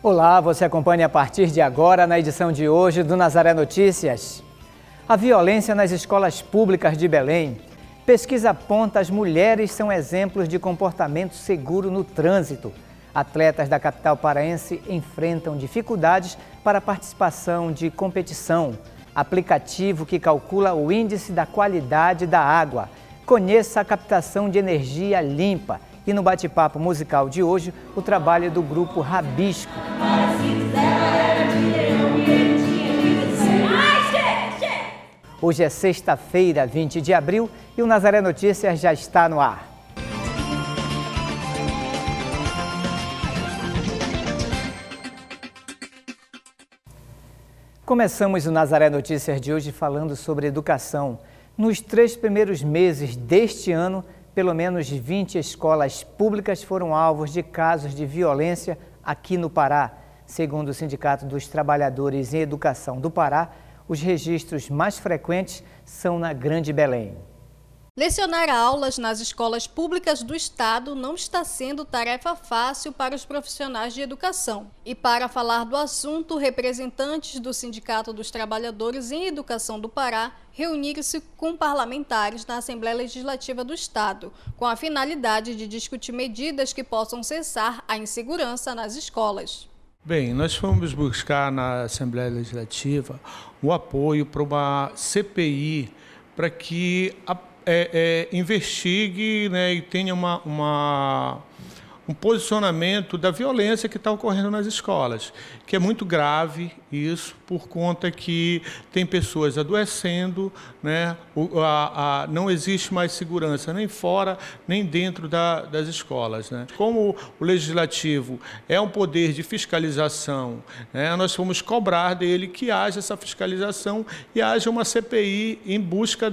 Olá, você acompanha a partir de agora na edição de hoje do Nazaré Notícias. A violência nas escolas públicas de Belém. Pesquisa aponta as mulheres são exemplos de comportamento seguro no trânsito. Atletas da capital paraense enfrentam dificuldades para participação de competição. Aplicativo que calcula o índice da qualidade da água. Conheça a captação de energia limpa e no bate-papo musical de hoje, o trabalho do grupo Rabisco. Hoje é sexta-feira, 20 de abril, e o Nazaré Notícias já está no ar. Começamos o Nazaré Notícias de hoje falando sobre educação. Nos três primeiros meses deste ano, pelo menos 20 escolas públicas foram alvos de casos de violência aqui no Pará. Segundo o Sindicato dos Trabalhadores em Educação do Pará, os registros mais frequentes são na Grande Belém. Lecionar aulas nas escolas públicas do Estado não está sendo tarefa fácil para os profissionais de educação. E para falar do assunto, representantes do Sindicato dos Trabalhadores em Educação do Pará reuniram-se com parlamentares na Assembleia Legislativa do Estado, com a finalidade de discutir medidas que possam cessar a insegurança nas escolas. Bem, nós fomos buscar na Assembleia Legislativa o apoio para uma CPI para que a é, é, investigue né, e tenha uma, uma, um posicionamento da violência que está ocorrendo nas escolas, que é muito grave isso, por conta que tem pessoas adoecendo, né, a, a, não existe mais segurança nem fora nem dentro da, das escolas. Né. Como o legislativo é um poder de fiscalização, né, nós vamos cobrar dele que haja essa fiscalização e haja uma CPI em busca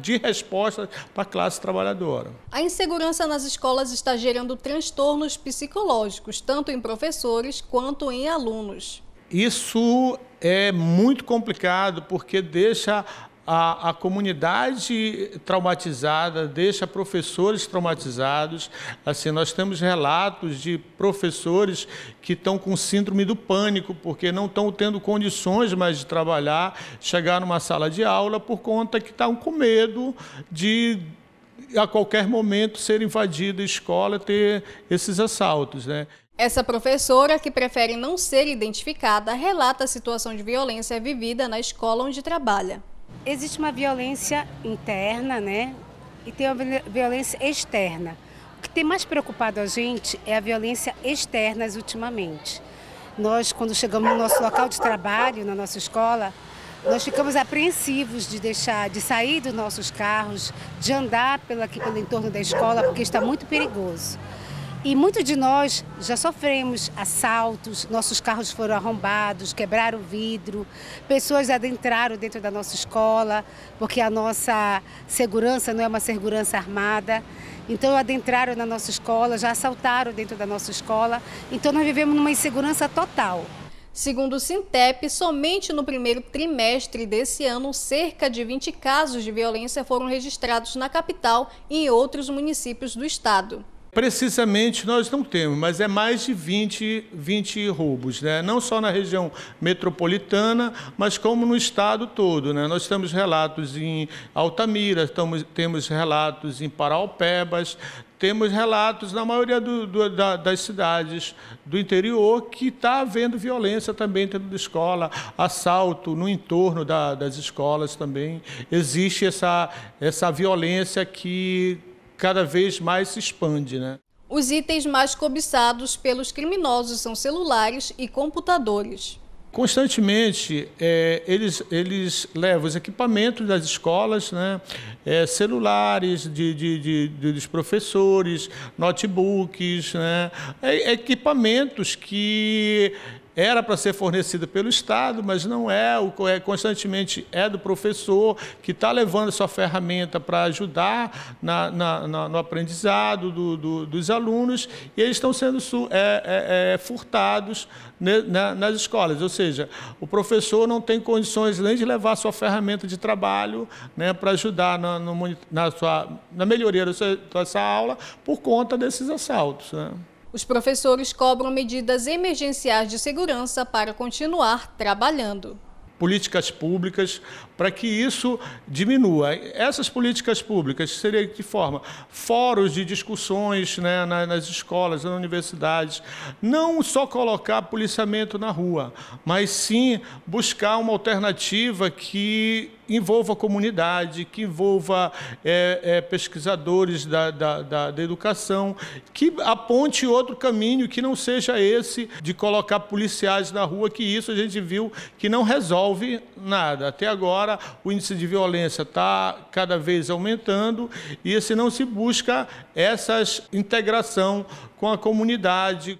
de resposta para a classe trabalhadora. A insegurança nas escolas está gerando transtornos psicológicos, tanto em professores quanto em alunos. Isso é muito complicado porque deixa a, a, comunidade traumatizada, deixa professores traumatizados. Assim, nós temos relatos de professores que estão com síndrome do pânico, porque não estão tendo condições mais de trabalhar, chegar numa sala de aula por conta que estão tá com medo de a qualquer momento ser invadida a escola, ter esses assaltos, né? Essa professora, que prefere não ser identificada, relata a situação de violência vivida na escola onde trabalha. Existe uma violência interna, né? E tem uma violência externa. O que tem mais preocupado a gente é a violência externa ultimamente. Nós, quando chegamos no nosso local de trabalho, na nossa escola, nós ficamos apreensivos de deixar, de sair dos nossos carros, de andar pelo, aqui pelo entorno da escola, porque está muito perigoso. E muitos de nós já sofremos assaltos, nossos carros foram arrombados, quebraram o vidro, pessoas adentraram dentro da nossa escola, porque a nossa segurança não é uma segurança armada. Então adentraram na nossa escola, já assaltaram dentro da nossa escola. Então nós vivemos numa insegurança total. Segundo o Sintep, somente no primeiro trimestre desse ano, cerca de 20 casos de violência foram registrados na capital e em outros municípios do estado. Precisamente nós não temos, mas é mais de 20, 20 roubos, né? não só na região metropolitana, mas como no estado todo. Né? Nós temos relatos em Altamira, temos relatos em Paraupebas, temos relatos na maioria do, do, da, das cidades do interior que está havendo violência também dentro da escola, assalto no entorno da, das escolas também. Existe essa, essa violência que cada vez mais se expande. Né? Os itens mais cobiçados pelos criminosos são celulares e computadores. Constantemente, é, eles, eles levam os equipamentos das escolas, né? É, celulares de, de, de, de, dos professores, notebooks, né? É, equipamentos que era para ser fornecida pelo Estado, mas não é, é constantemente é do professor que está levando sua ferramenta para ajudar na, na, na, no aprendizado do, do, dos alunos, e eles estão sendo é, é, é, furtados né, nas escolas. Ou seja, o professor não tem condições nem de levar sua ferramenta de trabalho né, para ajudar na, no, na, sua, na melhoria dessa aula por conta desses assaltos. Né? Os professores cobram medidas emergenciais de segurança para continuar trabalhando políticas públicas para que isso diminua. Essas políticas públicas seria de forma fóruns de discussões né, nas escolas, nas universidades, não só colocar policiamento na rua, mas sim buscar uma alternativa que envolva a comunidade, que envolva é, é, pesquisadores da, da, da, da, educação, que aponte outro caminho que não seja esse de colocar policiais na rua, que isso a gente viu que não resolve nada até agora agora o índice de violência está cada vez aumentando e se não se busca essa integração com a comunidade.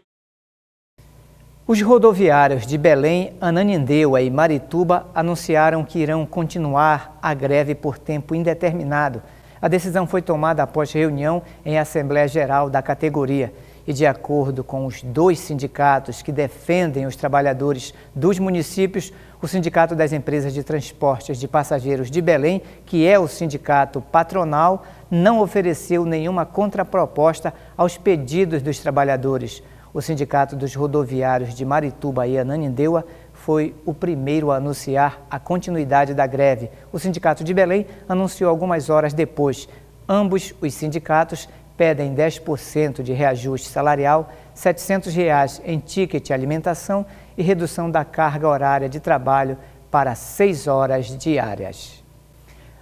Os rodoviários de Belém, Ananindeua e Marituba anunciaram que irão continuar a greve por tempo indeterminado. A decisão foi tomada após reunião em Assembleia Geral da categoria e, de acordo com os dois sindicatos que defendem os trabalhadores dos municípios, o Sindicato das Empresas de Transportes de Passageiros de Belém, que é o sindicato patronal, não ofereceu nenhuma contraproposta aos pedidos dos trabalhadores. O Sindicato dos Rodoviários de Marituba e Ananindeua foi o primeiro a anunciar a continuidade da greve. O Sindicato de Belém anunciou algumas horas depois. Ambos os sindicatos pedem 10% de reajuste salarial, R$ 700 reais em ticket alimentação e redução da carga horária de trabalho para 6 horas diárias.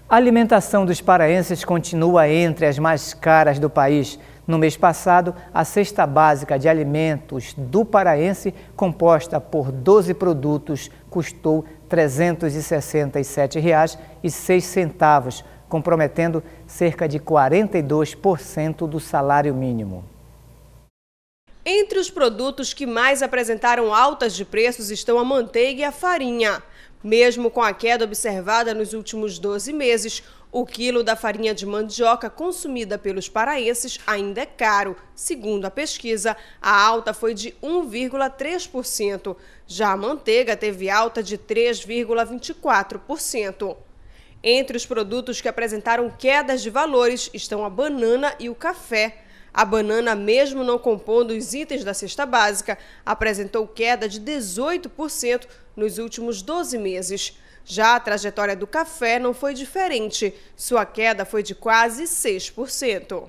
A alimentação dos paraenses continua entre as mais caras do país. No mês passado, a cesta básica de alimentos do paraense, composta por 12 produtos, custou R$ 367,06 comprometendo cerca de 42% do salário mínimo. Entre os produtos que mais apresentaram altas de preços estão a manteiga e a farinha. Mesmo com a queda observada nos últimos 12 meses, o quilo da farinha de mandioca consumida pelos paraenses ainda é caro. Segundo a pesquisa, a alta foi de 1,3%. Já a manteiga teve alta de 3,24%. Entre os produtos que apresentaram quedas de valores estão a banana e o café. A banana, mesmo não compondo os itens da cesta básica, apresentou queda de 18% nos últimos 12 meses. Já a trajetória do café não foi diferente. Sua queda foi de quase 6%.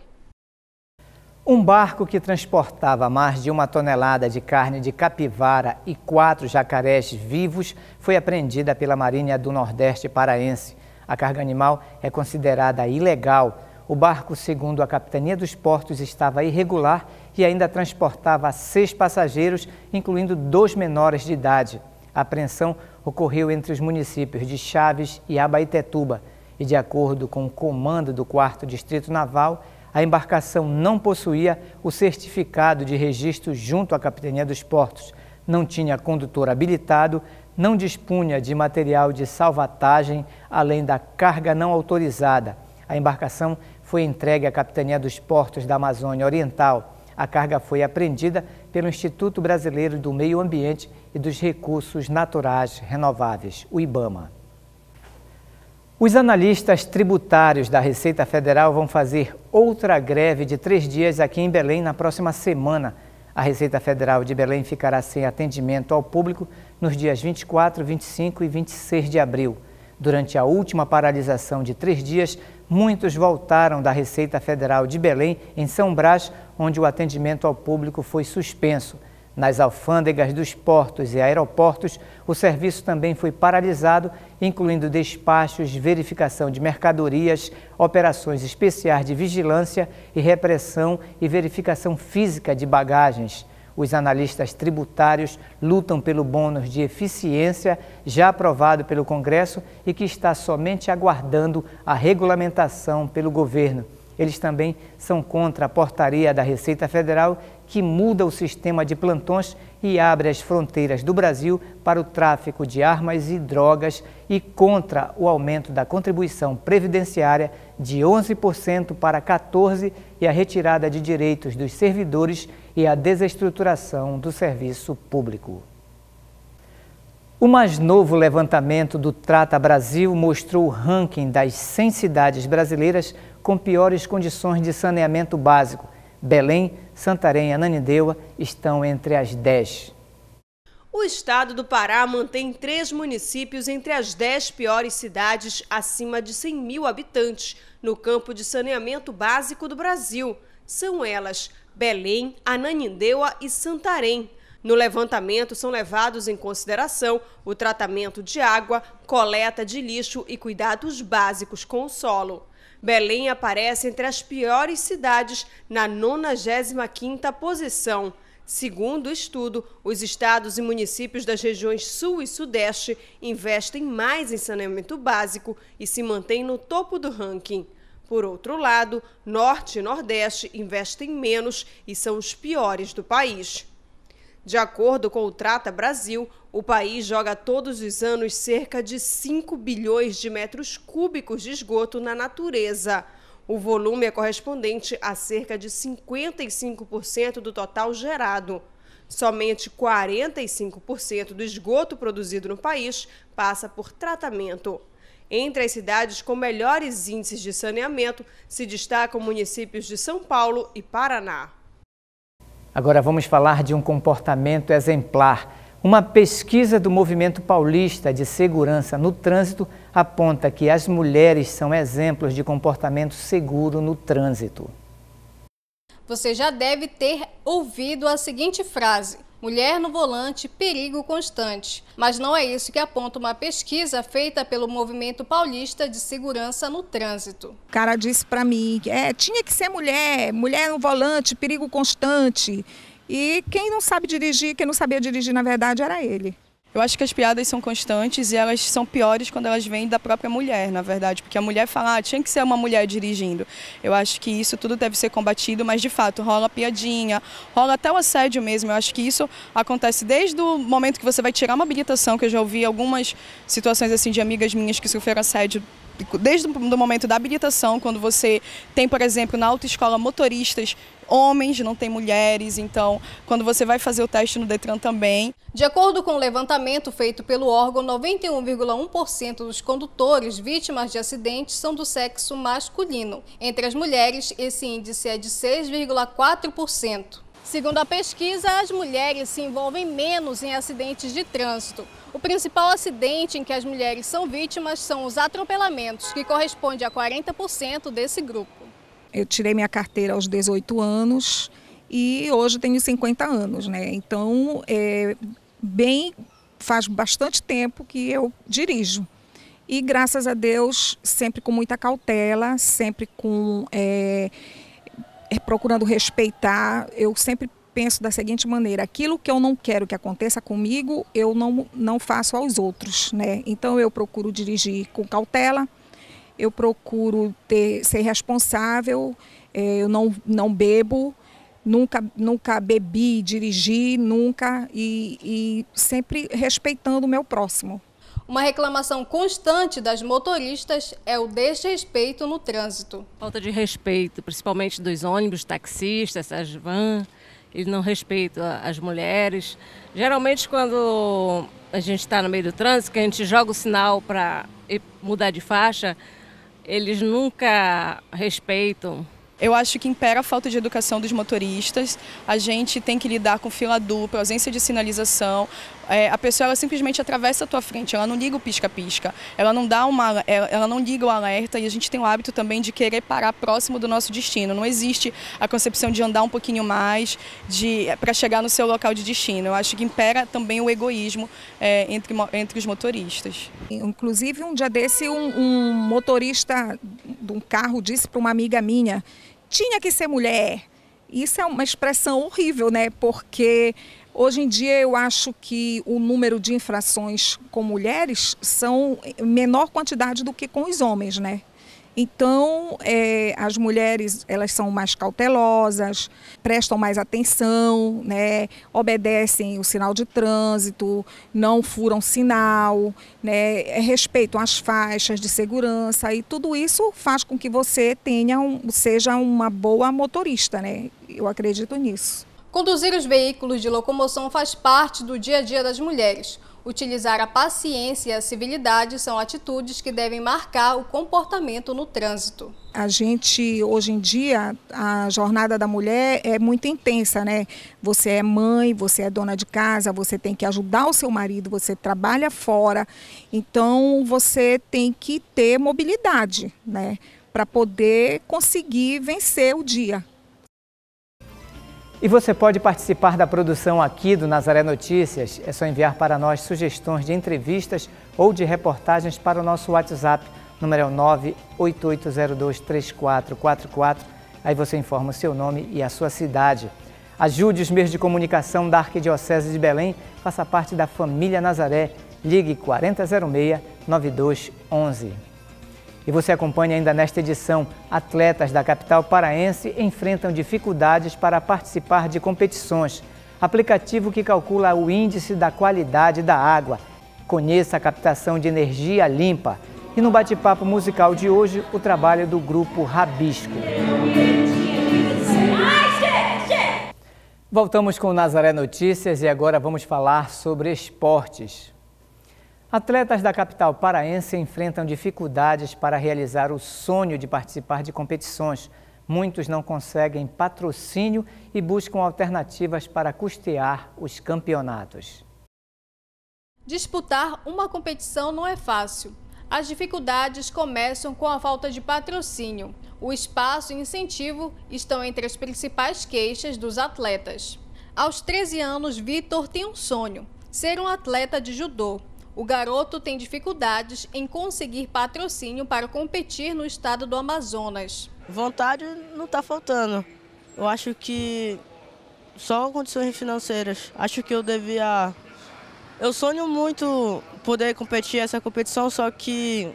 Um barco que transportava mais de uma tonelada de carne de capivara e quatro jacarés vivos foi apreendida pela Marinha do Nordeste Paraense. A carga animal é considerada ilegal. O barco, segundo a Capitania dos Portos, estava irregular e ainda transportava seis passageiros, incluindo dois menores de idade. A apreensão ocorreu entre os municípios de Chaves e Abaetetuba e, de acordo com o comando do 4 Distrito Naval, a embarcação não possuía o certificado de registro junto à Capitania dos Portos, não tinha condutor habilitado, não dispunha de material de salvatagem além da carga não autorizada. A embarcação foi entregue à Capitania dos Portos da Amazônia Oriental. A carga foi apreendida pelo Instituto Brasileiro do Meio Ambiente e dos Recursos Naturais Renováveis, o IBAMA. Os analistas tributários da Receita Federal vão fazer outra greve de três dias aqui em Belém na próxima semana. A Receita Federal de Belém ficará sem atendimento ao público nos dias 24, 25 e 26 de abril. Durante a última paralisação de três dias, muitos voltaram da Receita Federal de Belém, em São Brás, onde o atendimento ao público foi suspenso. Nas alfândegas dos portos e aeroportos, o serviço também foi paralisado incluindo despachos, verificação de mercadorias, operações especiais de vigilância e repressão e verificação física de bagagens. Os analistas tributários lutam pelo bônus de eficiência já aprovado pelo Congresso e que está somente aguardando a regulamentação pelo governo. Eles também são contra a portaria da Receita Federal que muda o sistema de plantões e abre as fronteiras do Brasil para o tráfico de armas e drogas e contra o aumento da contribuição previdenciária de 11% para 14% e a retirada de direitos dos servidores e a desestruturação do serviço público. O mais novo levantamento do Trata Brasil mostrou o ranking das 100 cidades brasileiras com piores condições de saneamento básico Belém, Santarém e Ananindeua estão entre as 10. O estado do Pará mantém três municípios entre as dez piores cidades acima de 100 mil habitantes no campo de saneamento básico do Brasil. São elas Belém, Ananindeua e Santarém. No levantamento são levados em consideração o tratamento de água, coleta de lixo e cuidados básicos com o solo. Belém aparece entre as piores cidades na 95ª posição. Segundo o estudo, os estados e municípios das regiões Sul e Sudeste investem mais em saneamento básico e se mantêm no topo do ranking. Por outro lado, Norte e Nordeste investem menos e são os piores do país. De acordo com o Trata Brasil, o país joga todos os anos cerca de 5 bilhões de metros cúbicos de esgoto na natureza. O volume é correspondente a cerca de 55% do total gerado. Somente 45% do esgoto produzido no país passa por tratamento. Entre as cidades com melhores índices de saneamento se destacam municípios de São Paulo e Paraná. Agora vamos falar de um comportamento exemplar. Uma pesquisa do Movimento Paulista de Segurança no Trânsito aponta que as mulheres são exemplos de comportamento seguro no trânsito. Você já deve ter ouvido a seguinte frase: Mulher no volante, perigo constante. Mas não é isso que aponta uma pesquisa feita pelo Movimento Paulista de Segurança no Trânsito. O cara disse para mim que é, tinha que ser mulher, mulher no volante, perigo constante. E quem não sabe dirigir, quem não sabia dirigir, na verdade, era ele. Eu acho que as piadas são constantes e elas são piores quando elas vêm da própria mulher, na verdade, porque a mulher fala, ah, tinha que ser uma mulher dirigindo. Eu acho que isso tudo deve ser combatido, mas de fato rola piadinha, rola até o assédio mesmo. Eu acho que isso acontece desde o momento que você vai tirar uma habilitação, que eu já ouvi algumas situações assim de amigas minhas que sofreram assédio desde o momento da habilitação, quando você tem, por exemplo, na autoescola motoristas homens, não tem mulheres, então quando você vai fazer o teste no Detran também. De acordo com o levantamento feito pelo órgão, 91,1% dos condutores vítimas de acidentes são do sexo masculino. Entre as mulheres, esse índice é de 6,4%. Segundo a pesquisa, as mulheres se envolvem menos em acidentes de trânsito. O principal acidente em que as mulheres são vítimas são os atropelamentos, que corresponde a 40% desse grupo. Eu tirei minha carteira aos 18 anos e hoje tenho 50 anos, né? Então, é bem faz bastante tempo que eu dirijo. E graças a Deus, sempre com muita cautela, sempre com. É, é, procurando respeitar, eu sempre penso da seguinte maneira: aquilo que eu não quero que aconteça comigo, eu não, não faço aos outros, né? Então eu procuro dirigir com cautela, eu procuro ter, ser responsável, é, eu não, não bebo, nunca, nunca bebi, dirigi, nunca, e, e sempre respeitando o meu próximo. Uma reclamação constante das motoristas é o desrespeito no trânsito. Falta de respeito, principalmente dos ônibus, taxistas, essas vans. Eles não respeitam as mulheres. Geralmente, quando a gente está no meio do trânsito, que a gente joga o sinal para mudar de faixa, eles nunca respeitam. Eu acho que impera a falta de educação dos motoristas. A gente tem que lidar com fila dupla, ausência de sinalização, é, a pessoa ela simplesmente atravessa a tua frente, ela não liga o pisca-pisca, ela não dá uma, ela, é, ela não liga o alerta e a gente tem o hábito também de querer parar próximo do nosso destino. Não existe a concepção de andar um pouquinho mais, de é, para chegar no seu local de destino. Eu acho que impera também o egoísmo é, entre, entre os motoristas. Inclusive um dia desse um, um motorista de um carro disse para uma amiga minha tinha que ser mulher. Isso é uma expressão horrível, né? Porque Hoje em dia, eu acho que o número de infrações com mulheres são menor quantidade do que com os homens, né? Então, é, as mulheres elas são mais cautelosas, prestam mais atenção, né? obedecem o sinal de trânsito, não furam sinal, né? É, respeitam as faixas de segurança e tudo isso faz com que você tenha um, seja uma boa motorista. Né? Eu acredito nisso. Conduzir os veículos de locomoção faz parte do dia a dia das mulheres. Utilizar a paciência e a civilidade são atitudes que devem marcar o comportamento no trânsito. A gente, hoje em dia, a jornada da mulher é muito intensa, né? Você é mãe, você é dona de casa, você tem que ajudar o seu marido, você trabalha fora. Então, você tem que ter mobilidade, né? Para poder conseguir vencer o dia. E você pode participar da produção aqui do Nazaré Notícias. É só enviar para nós sugestões de entrevistas ou de reportagens para o nosso WhatsApp. número é o 988023444. Aí você informa o seu nome e a sua cidade. Ajude os meios de comunicação da Arquidiocese de Belém. Faça parte da família Nazaré. Ligue 4006 9211. E você acompanha ainda nesta edição: atletas da capital paraense enfrentam dificuldades para participar de competições. Aplicativo que calcula o índice da qualidade da água. Conheça a captação de energia limpa. E no bate-papo musical de hoje, o trabalho do grupo Rabisco. Voltamos com Nazaré Notícias e agora vamos falar sobre esportes. Atletas da capital paraense enfrentam dificuldades para realizar o sonho de participar de competições. Muitos não conseguem patrocínio e buscam alternativas para custear os campeonatos. Disputar uma competição não é fácil. As dificuldades começam com a falta de patrocínio. O espaço e incentivo estão entre as principais queixas dos atletas. Aos 13 anos, Vitor tem um sonho: ser um atleta de judô. O garoto tem dificuldades em conseguir patrocínio para competir no estado do Amazonas. Vontade não está faltando. Eu acho que só condições financeiras. Acho que eu devia. Eu sonho muito poder competir essa competição, só que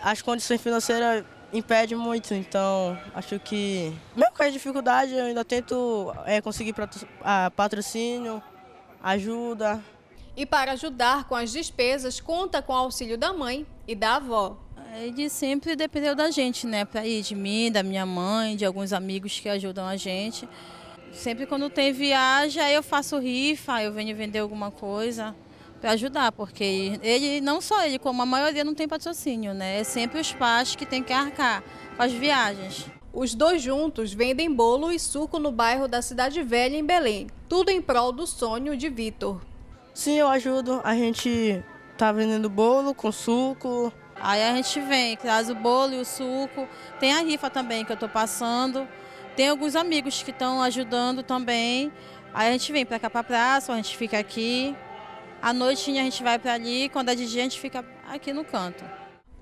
as condições financeiras impedem muito. Então, acho que, mesmo com as dificuldades, eu ainda tento é, conseguir ah, patrocínio, ajuda. E para ajudar com as despesas, conta com o auxílio da mãe e da avó. Ele é sempre dependeu da gente, né? Para ir de mim, da minha mãe, de alguns amigos que ajudam a gente. Sempre quando tem viagem, aí eu faço rifa, eu venho vender alguma coisa para ajudar, porque ele, não só ele, como a maioria não tem patrocínio, né? É sempre os pais que têm que arcar com as viagens. Os dois juntos vendem bolo e suco no bairro da Cidade Velha, em Belém. Tudo em prol do sonho de Vitor. Sim, eu ajudo. A gente tá vendendo bolo com suco. Aí a gente vem, traz o bolo e o suco. Tem a rifa também que eu tô passando. Tem alguns amigos que estão ajudando também. Aí a gente vem para cá para praça, a gente fica aqui. À noite a gente vai para ali, quando é de dia a gente fica aqui no canto.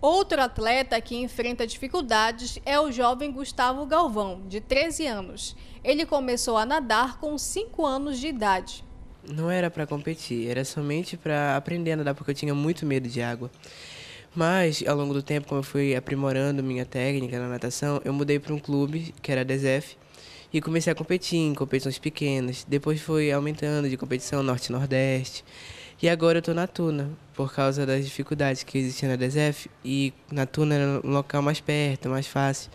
Outro atleta que enfrenta dificuldades é o jovem Gustavo Galvão, de 13 anos. Ele começou a nadar com 5 anos de idade não era para competir, era somente para aprender a nadar, porque eu tinha muito medo de água. Mas, ao longo do tempo, como eu fui aprimorando minha técnica na natação, eu mudei para um clube, que era a DESEF, e comecei a competir em competições pequenas. Depois foi aumentando de competição norte-nordeste. E agora eu estou na Tuna, por causa das dificuldades que existiam na DESEF. E na Tuna era um local mais perto, mais fácil.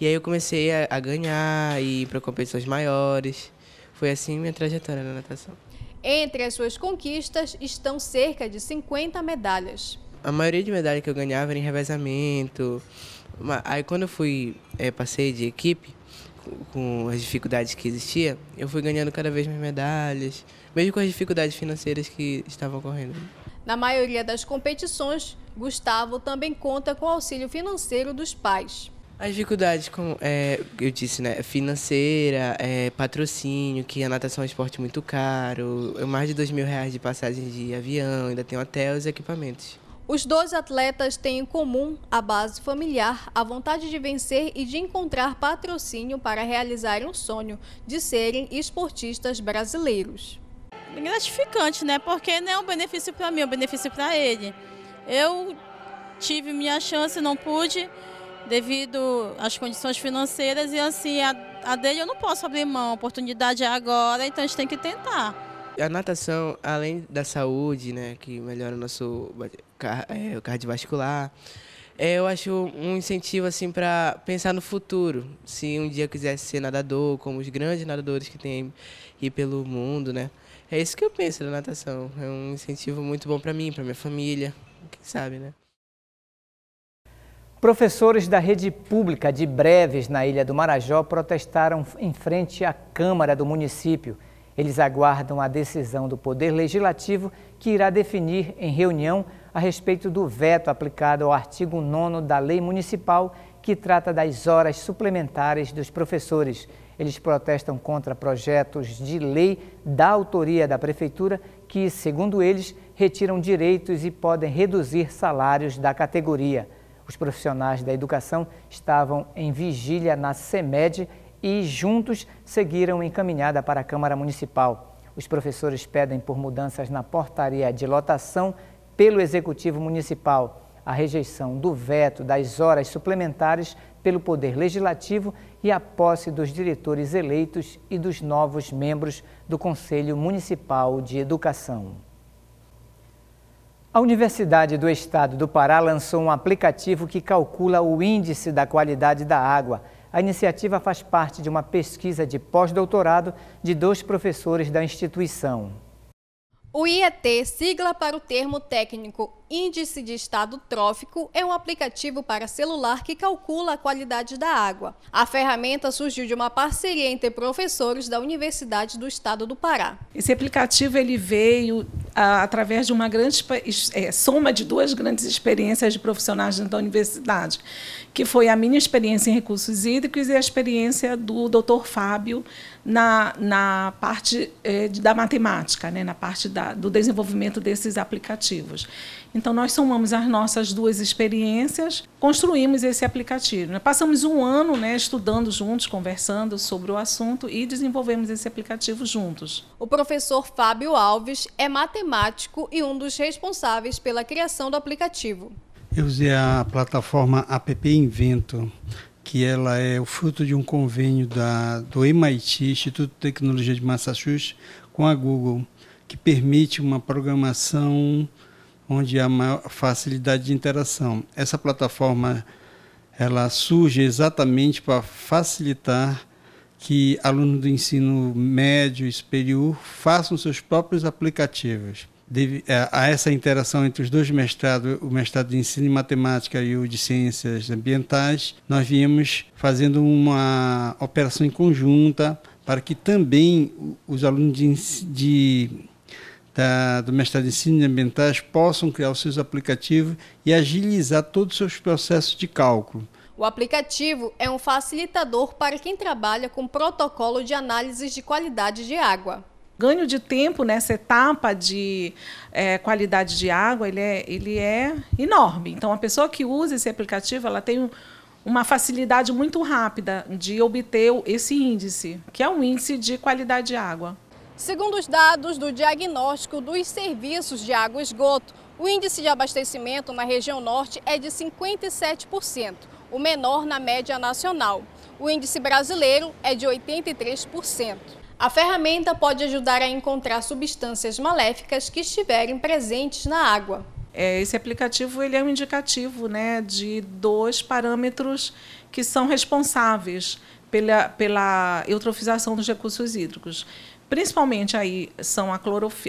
E aí eu comecei a, a ganhar e ir para competições maiores. Foi assim minha trajetória na natação. Entre as suas conquistas estão cerca de 50 medalhas. A maioria de medalhas que eu ganhava era em revezamento. Aí quando eu fui, é, passei de equipe, com as dificuldades que existia, eu fui ganhando cada vez mais medalhas, mesmo com as dificuldades financeiras que estavam ocorrendo. Na maioria das competições, Gustavo também conta com o auxílio financeiro dos pais. As dificuldades, como é, eu disse, né? Financeira, é, patrocínio, que a natação é um esporte muito caro, mais de dois mil reais de passagem de avião, ainda tem hotel e equipamentos. Os dois atletas têm em comum a base familiar, a vontade de vencer e de encontrar patrocínio para realizar um sonho de serem esportistas brasileiros. gratificante, né? Porque não é um benefício para mim, é um benefício para ele. Eu tive minha chance, não pude devido às condições financeiras e assim, a, a dele eu não posso abrir mão, a oportunidade é agora, então a gente tem que tentar. A natação, além da saúde, né, que melhora o nosso é, cardiovascular, é, eu acho um incentivo assim para pensar no futuro. Se um dia eu quisesse ser nadador, como os grandes nadadores que tem aí pelo mundo, né? É isso que eu penso da natação. É um incentivo muito bom para mim, para minha família, quem sabe, né? Professores da rede pública de Breves, na Ilha do Marajó, protestaram em frente à Câmara do município. Eles aguardam a decisão do Poder Legislativo, que irá definir em reunião a respeito do veto aplicado ao artigo 9 da Lei Municipal, que trata das horas suplementares dos professores. Eles protestam contra projetos de lei da autoria da Prefeitura, que, segundo eles, retiram direitos e podem reduzir salários da categoria. Os profissionais da educação estavam em vigília na CEMED e juntos seguiram encaminhada para a Câmara Municipal. Os professores pedem por mudanças na portaria de lotação pelo Executivo Municipal, a rejeição do veto das horas suplementares pelo Poder Legislativo e a posse dos diretores eleitos e dos novos membros do Conselho Municipal de Educação. A Universidade do Estado do Pará lançou um aplicativo que calcula o índice da qualidade da água. A iniciativa faz parte de uma pesquisa de pós-doutorado de dois professores da instituição. O IET, sigla para o termo técnico Índice de Estado Trófico é um aplicativo para celular que calcula a qualidade da água. A ferramenta surgiu de uma parceria entre professores da Universidade do Estado do Pará. Esse aplicativo ele veio a, ah, através de uma grande é, soma de duas grandes experiências de profissionais da universidade, que foi a minha experiência em recursos hídricos e a experiência do Dr. Fábio na, na parte é, da matemática, né, na parte da, do desenvolvimento desses aplicativos. Então, nós somamos as nossas duas experiências, construímos esse aplicativo. Né? Passamos um ano né, estudando juntos, conversando sobre o assunto e desenvolvemos esse aplicativo juntos. O professor Fábio Alves é matemático e um dos responsáveis pela criação do aplicativo. Eu usei a plataforma App Invento que ela é o fruto de um convênio da, do MIT, Instituto de Tecnologia de Massachusetts, com a Google, que permite uma programação onde há maior facilidade de interação. Essa plataforma ela surge exatamente para facilitar que alunos do ensino médio e superior façam seus próprios aplicativos. Deve, a é, essa interação entre os dois mestrados, o mestrado de ensino em matemática e o de ciências ambientais, nós viemos fazendo uma operação em conjunta para que também os alunos de, de da, do mestrado em ciências ambientais possam criar os seus aplicativos e agilizar todos os seus processos de cálculo. O aplicativo é um facilitador para quem trabalha com protocolo de análise de qualidade de água ganho de tempo nessa etapa de é, qualidade de água ele é, ele é enorme. Então, a pessoa que usa esse aplicativo ela tem um, uma facilidade muito rápida de obter esse índice, que é um índice de qualidade de água. Segundo os dados do diagnóstico dos serviços de água e esgoto, o índice de abastecimento na região norte é de 57%, o menor na média nacional. O índice brasileiro é de 83%. A ferramenta pode ajudar a encontrar substâncias maléficas que estiverem presentes na água. É, esse aplicativo ele é um indicativo né, de dois parâmetros que são responsáveis pela, pela eutrofização dos recursos hídricos principalmente aí são a,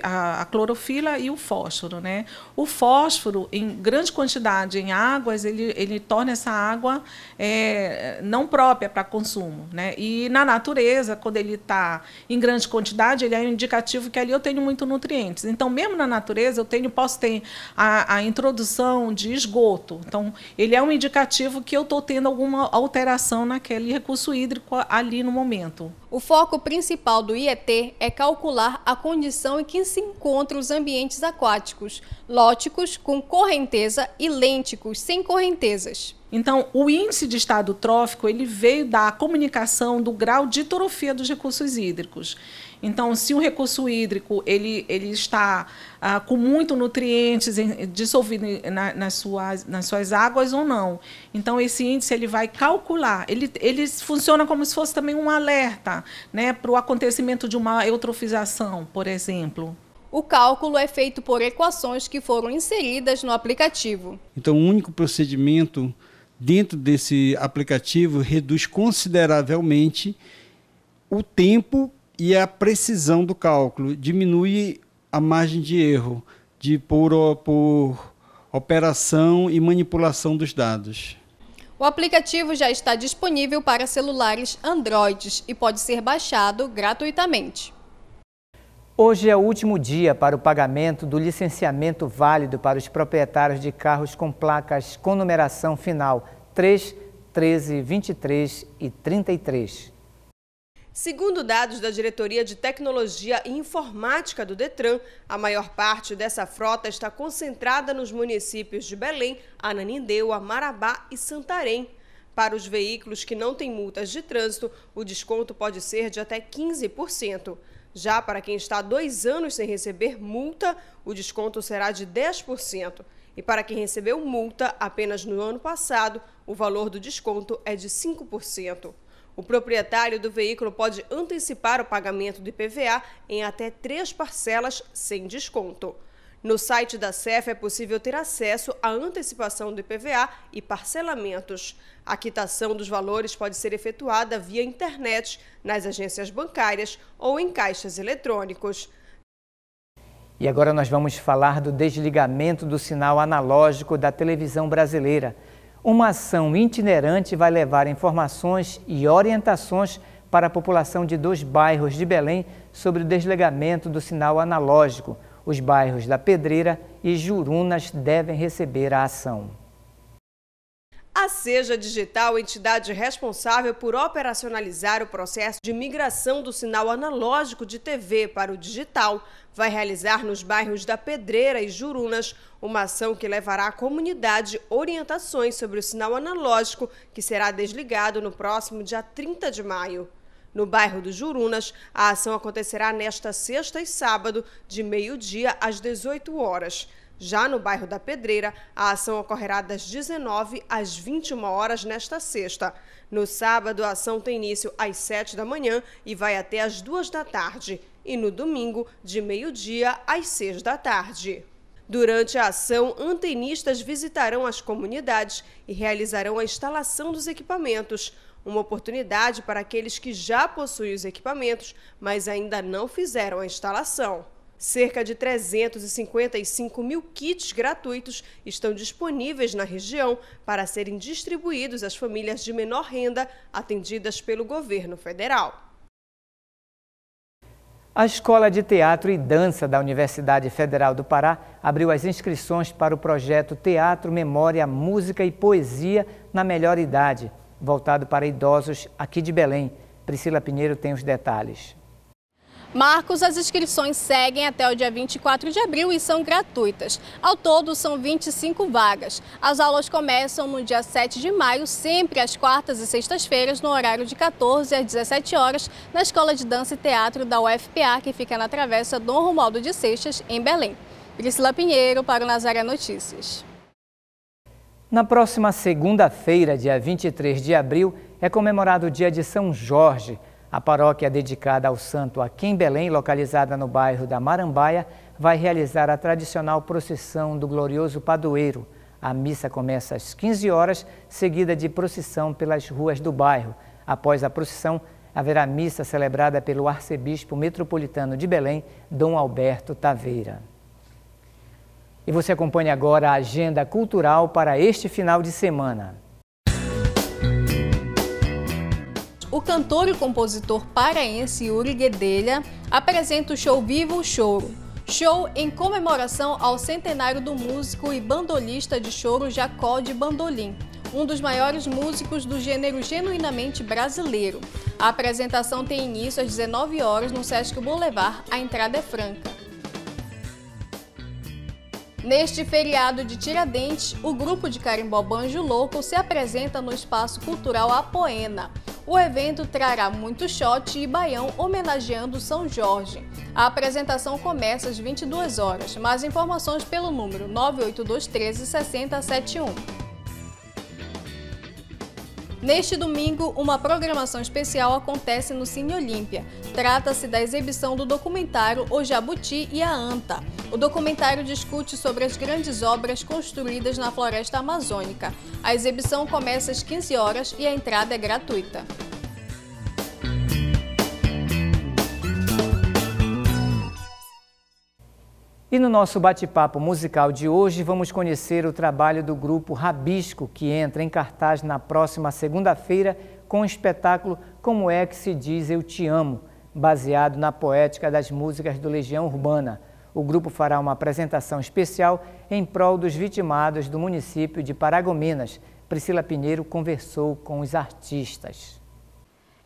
a, a, clorofila e o fósforo, né? O fósforo em grande quantidade em águas ele, ele torna essa água é, não própria para consumo, né? E na natureza quando ele está em grande quantidade ele é um indicativo que ali eu tenho muito nutrientes. Então mesmo na natureza eu tenho posso ter a, a introdução de esgoto. Então ele é um indicativo que eu estou tendo alguma alteração naquele recurso hídrico ali no momento. O foco principal do IET é calcular a condição em que se encontram os ambientes aquáticos, lóticos com correnteza e lênticos sem correntezas. Então, o índice de estado trófico ele veio da comunicação do grau de torofia dos recursos hídricos. Então, se um recurso hídrico ele, ele está ah, com muito nutrientes dissolvido na, nas, suas, nas suas águas ou não. Então, esse índice ele vai calcular. Ele, ele funciona como se fosse também um alerta né, para o acontecimento de uma eutrofização, por exemplo. O cálculo é feito por equações que foram inseridas no aplicativo. Então, o único procedimento dentro desse aplicativo reduz consideravelmente o tempo e a precisão do cálculo, diminui a margem de erro de por, por operação e manipulação dos dados. O aplicativo já está disponível para celulares Androids e pode ser baixado gratuitamente. Hoje é o último dia para o pagamento do licenciamento válido para os proprietários de carros com placas com numeração final 3, 13, 23 e 33. Segundo dados da Diretoria de Tecnologia e Informática do Detran, a maior parte dessa frota está concentrada nos municípios de Belém, Ananindeua, Marabá e Santarém. Para os veículos que não têm multas de trânsito, o desconto pode ser de até 15%. Já para quem está dois anos sem receber multa, o desconto será de 10%. E para quem recebeu multa apenas no ano passado, o valor do desconto é de 5%. O proprietário do veículo pode antecipar o pagamento do IPVA em até três parcelas sem desconto. No site da CEF é possível ter acesso à antecipação do IPVA e parcelamentos. A quitação dos valores pode ser efetuada via internet, nas agências bancárias ou em caixas eletrônicos. E agora nós vamos falar do desligamento do sinal analógico da televisão brasileira. Uma ação itinerante vai levar informações e orientações para a população de dois bairros de Belém sobre o desligamento do sinal analógico. Os bairros da Pedreira e Jurunas devem receber a ação. A Seja Digital, entidade responsável por operacionalizar o processo de migração do sinal analógico de TV para o digital, vai realizar nos bairros da Pedreira e Jurunas uma ação que levará à comunidade orientações sobre o sinal analógico que será desligado no próximo dia 30 de maio. No bairro do Jurunas, a ação acontecerá nesta sexta e sábado, de meio-dia às 18 horas. Já no bairro da Pedreira, a ação ocorrerá das 19 às 21 horas nesta sexta. No sábado, a ação tem início às 7 da manhã e vai até às 2 da tarde. E no domingo, de meio-dia às 6 da tarde. Durante a ação, antenistas visitarão as comunidades e realizarão a instalação dos equipamentos. Uma oportunidade para aqueles que já possuem os equipamentos, mas ainda não fizeram a instalação. Cerca de 355 mil kits gratuitos estão disponíveis na região para serem distribuídos às famílias de menor renda atendidas pelo governo federal. A Escola de Teatro e Dança da Universidade Federal do Pará abriu as inscrições para o projeto Teatro, Memória, Música e Poesia na Melhor Idade, voltado para idosos aqui de Belém. Priscila Pinheiro tem os detalhes. Marcos, as inscrições seguem até o dia 24 de abril e são gratuitas. Ao todo, são 25 vagas. As aulas começam no dia 7 de maio, sempre às quartas e sextas-feiras, no horário de 14 às 17 horas, na Escola de Dança e Teatro da UFPA, que fica na Travessa Dom Romualdo de Seixas, em Belém. Priscila Pinheiro para o Nazaré Notícias. Na próxima segunda-feira, dia 23 de abril, é comemorado o Dia de São Jorge. A paróquia dedicada ao santo aqui em Belém, localizada no bairro da Marambaia, vai realizar a tradicional procissão do glorioso Padoeiro. A missa começa às 15 horas, seguida de procissão pelas ruas do bairro. Após a procissão, haverá missa celebrada pelo arcebispo metropolitano de Belém, Dom Alberto Taveira. E você acompanha agora a agenda cultural para este final de semana. o cantor e compositor paraense Yuri Guedelha apresenta o show Vivo o Choro. Show em comemoração ao centenário do músico e bandolista de choro Jacó de Bandolim, um dos maiores músicos do gênero genuinamente brasileiro. A apresentação tem início às 19 horas no Sesc Boulevard, a entrada é franca. Neste feriado de Tiradentes, o grupo de Carimbó Banjo Louco se apresenta no Espaço Cultural Apoena. O evento trará muito shot e baião homenageando São Jorge. A apresentação começa às 22 horas, mais informações pelo número 98213 6071. Neste domingo, uma programação especial acontece no Cine Olímpia. Trata-se da exibição do documentário O Jabuti e a Anta. O documentário discute sobre as grandes obras construídas na floresta amazônica. A exibição começa às 15 horas e a entrada é gratuita. E no nosso bate-papo musical de hoje, vamos conhecer o trabalho do grupo Rabisco, que entra em cartaz na próxima segunda-feira com o espetáculo Como é que se diz Eu Te Amo, baseado na poética das músicas do Legião Urbana. O grupo fará uma apresentação especial em prol dos vitimados do município de Paragominas. Priscila Pinheiro conversou com os artistas.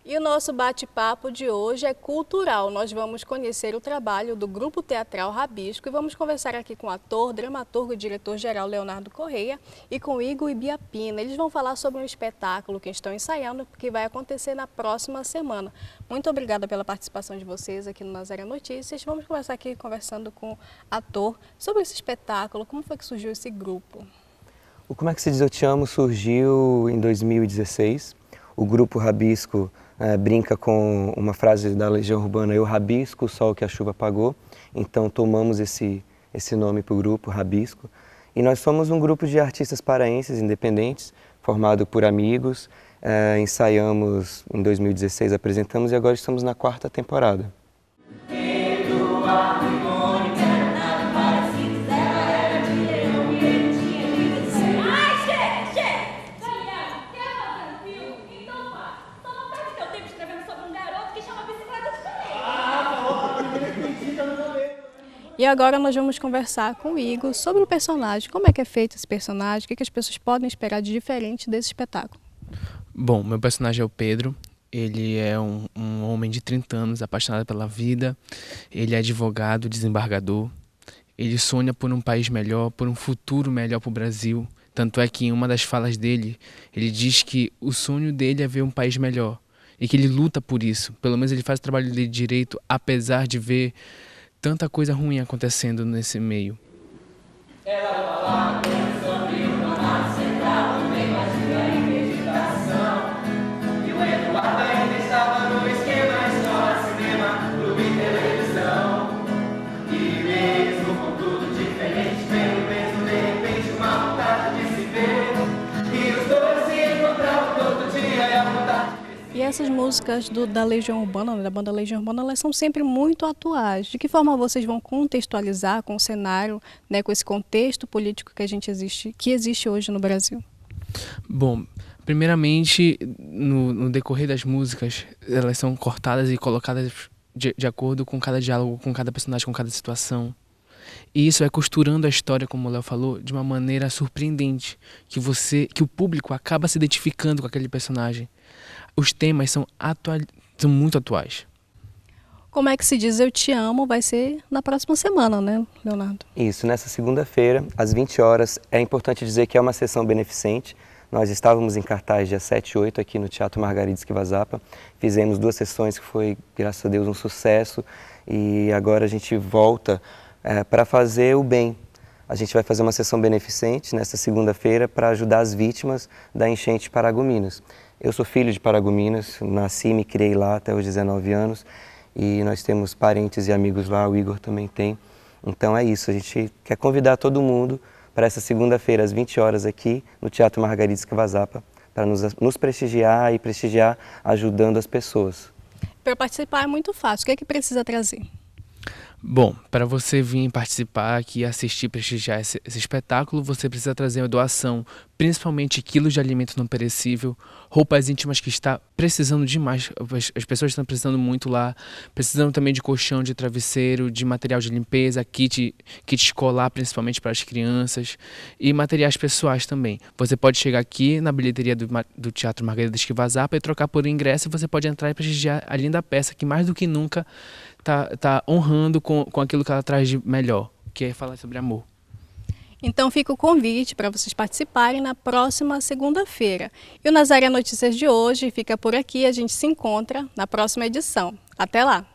E o nosso bate-papo de hoje é cultural. Nós vamos conhecer o trabalho do Grupo Teatral Rabisco e vamos conversar aqui com o ator, dramaturgo e diretor-geral Leonardo Correia e com Igor Ibiapina. Eles vão falar sobre um espetáculo que estão ensaiando que vai acontecer na próxima semana. Muito obrigada pela participação de vocês aqui no Nazaré Notícias. Vamos começar aqui conversando com o ator sobre esse espetáculo, como foi que surgiu esse grupo? O Como é que se diz Eu Te Amo surgiu em 2016. O grupo Rabisco eh, brinca com uma frase da Legião Urbana, eu rabisco o sol que a chuva apagou, então tomamos esse, esse nome para o grupo, Rabisco. E nós somos um grupo de artistas paraenses independentes, formado por amigos, eh, ensaiamos em 2016, apresentamos e agora estamos na quarta temporada. E agora nós vamos conversar com o Igor sobre o personagem, como é que é feito esse personagem, o que, é que as pessoas podem esperar de diferente desse espetáculo. Bom, meu personagem é o Pedro, ele é um, um homem de 30 anos, apaixonado pela vida, ele é advogado, desembargador, ele sonha por um país melhor, por um futuro melhor para o Brasil. Tanto é que em uma das falas dele, ele diz que o sonho dele é ver um país melhor e que ele luta por isso. Pelo menos ele faz o trabalho de direito, apesar de ver tanta coisa ruim acontecendo nesse meio. Ela, essas músicas do, da Legião Urbana, né, da banda Legião Urbana, elas são sempre muito atuais. De que forma vocês vão contextualizar com o cenário, né, com esse contexto político que a gente existe, que existe hoje no Brasil? Bom, primeiramente, no, no decorrer das músicas, elas são cortadas e colocadas de, de acordo com cada diálogo, com cada personagem, com cada situação. E isso é costurando a história, como o Léo falou, de uma maneira surpreendente, que você, que o público acaba se identificando com aquele personagem os temas são, atual, são muito atuais. Como é que se diz Eu Te Amo vai ser na próxima semana, né, Leonardo? Isso, nessa segunda-feira, às 20 horas. É importante dizer que é uma sessão beneficente. Nós estávamos em cartaz dia 7 e 8 aqui no Teatro Margarides Quivazapa. Fizemos duas sessões que foi, graças a Deus, um sucesso. E agora a gente volta é, eh, para fazer o bem. A gente vai fazer uma sessão beneficente nesta segunda-feira para ajudar as vítimas da enchente Paragominas. Eu sou filho de Paragominas, nasci e me criei lá até os 19 anos e nós temos parentes e amigos lá, o Igor também tem. Então é isso, a gente quer convidar todo mundo para essa segunda-feira às 20 horas aqui no Teatro Margarida Escavazapa para nos, nos prestigiar e prestigiar ajudando as pessoas. Para participar é muito fácil, o que é que precisa trazer? Bom, para você vir participar aqui, assistir, prestigiar esse, esse, espetáculo, você precisa trazer uma doação, principalmente quilos de alimento não perecível, roupas íntimas que está precisando demais, as, as pessoas estão precisando muito lá, precisando também de colchão, de travesseiro, de material de limpeza, kit, kit escolar, principalmente para as crianças, e materiais pessoais também. Você pode chegar aqui na bilheteria do, do Teatro Margarida Esquivazapa e trocar por ingresso, e você pode entrar e prestigiar a linda peça que mais do que nunca tá, tá honrando com, com aquilo que ela traz de melhor, que é falar sobre amor. Então fica o convite para vocês participarem na próxima segunda-feira. E o Nazaré Notícias de hoje fica por aqui. A gente se encontra na próxima edição. Até lá!